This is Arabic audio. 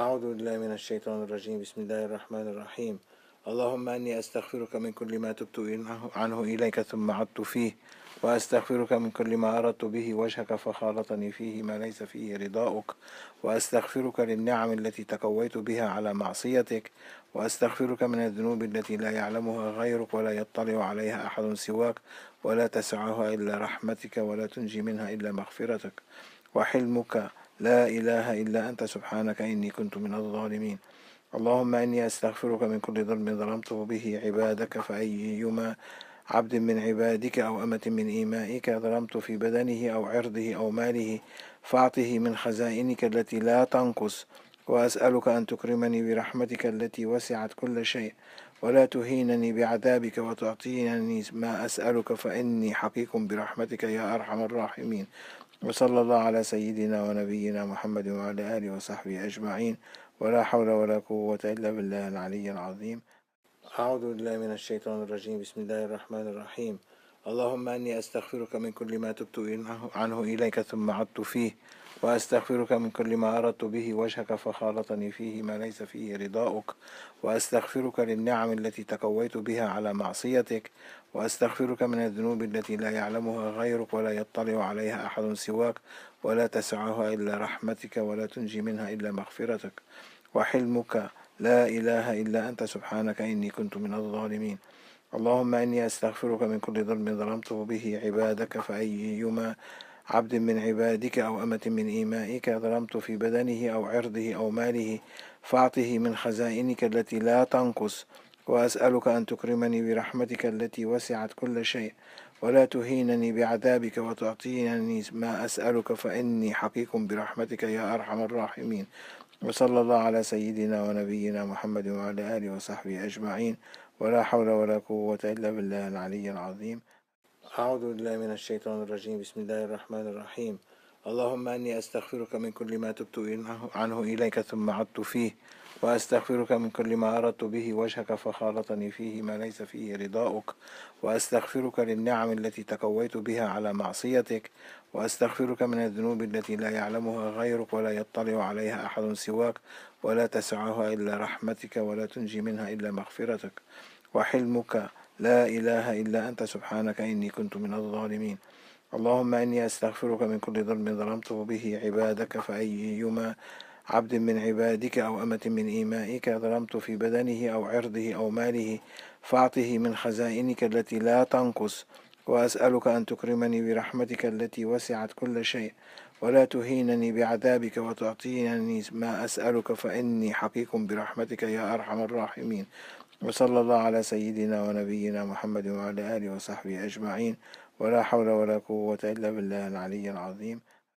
أعوذ بالله من الشيطان الرجيم بسم الله الرحمن الرحيم اللهم أني أستغفرك من كل ما تبت عنه إليك ثم عدت فيه وأستغفرك من كل ما أردت به وجهك فخالطني فيه ما ليس فيه رضاؤك وأستغفرك للنعم التي تقويت بها على معصيتك وأستغفرك من الذنوب التي لا يعلمها غيرك ولا يطلع عليها أحد سواك ولا تسعها إلا رحمتك ولا تنجي منها إلا مغفرتك وحلمك لا إله إلا أنت سبحانك إني كنت من الظالمين اللهم إني أستغفرك من كل ظلم ظلمته به عبادك فأيما عبد من عبادك أو أمة من إيمائك ظلمت في بدنه أو عرضه أو ماله فأعطه من خزائنك التي لا تنقص وأسألك أن تكرمني برحمتك التي وسعت كل شيء ولا تهينني بعذابك وتعطيني ما أسألك فإني حقيق برحمتك يا أرحم الراحمين وصلى الله على سيدنا ونبينا محمد وعلى آله وصحبه أجمعين ولا حول ولا قوة إلا بالله العلي العظيم أعوذ بالله من الشيطان الرجيم بسم الله الرحمن الرحيم اللهم أني أستغفرك من كل ما تبت عنه إليك ثم عدت فيه وأستغفرك من كل ما أردت به وجهك فخالطني فيه ما ليس فيه رضاؤك وأستغفرك للنعم التي تقويت بها على معصيتك وأستغفرك من الذنوب التي لا يعلمها غيرك ولا يطلع عليها أحد سواك ولا تسعها إلا رحمتك ولا تنجي منها إلا مغفرتك وحلمك لا إله إلا أنت سبحانك إني كنت من الظالمين اللهم إني أستغفرك من كل ظلم ظلمته به عبادك فأيما عبد من عبادك أو أمة من إيمائك ظلمت في بدنه أو عرضه أو ماله فأعطه من خزائنك التي لا تنقص وأسألك أن تكرمني برحمتك التي وسعت كل شيء ولا تهينني بعذابك وتعطيني ما أسألك فإني حقيق برحمتك يا أرحم الراحمين وصلى الله على سيدنا ونبينا محمد وعلى آله وصحبه أجمعين ولا حول ولا قوة إلا بالله العلي العظيم أعوذ بالله من الشيطان الرجيم بسم الله الرحمن الرحيم اللهم أني أستغفرك من كل ما تبت عنه إليك ثم عدت فيه وأستغفرك من كل ما أردت به وجهك فخالطني فيه ما ليس فيه رضاؤك وأستغفرك للنعم التي تقويت بها على معصيتك وأستغفرك من الذنوب التي لا يعلمها غيرك ولا يطلع عليها أحد سواك ولا تسعها إلا رحمتك ولا تنجي منها إلا مغفرتك وحلمك لا إله إلا أنت سبحانك إني كنت من الظالمين اللهم إني أستغفرك من كل ظلم ظلمته به عبادك فأيما عبد من عبادك أو أمة من إيمائك ظلمت في بدنه أو عرضه أو ماله فأعطه من خزائنك التي لا تنقص وأسألك أن تكرمني برحمتك التي وسعت كل شيء ولا تهينني بعذابك وتعطيني ما أسألك فإني حقيق برحمتك يا أرحم الراحمين وصلى الله على سيدنا ونبينا محمد وعلى آله وصحبه أجمعين ولا حول ولا قوة إلا بالله العلي العظيم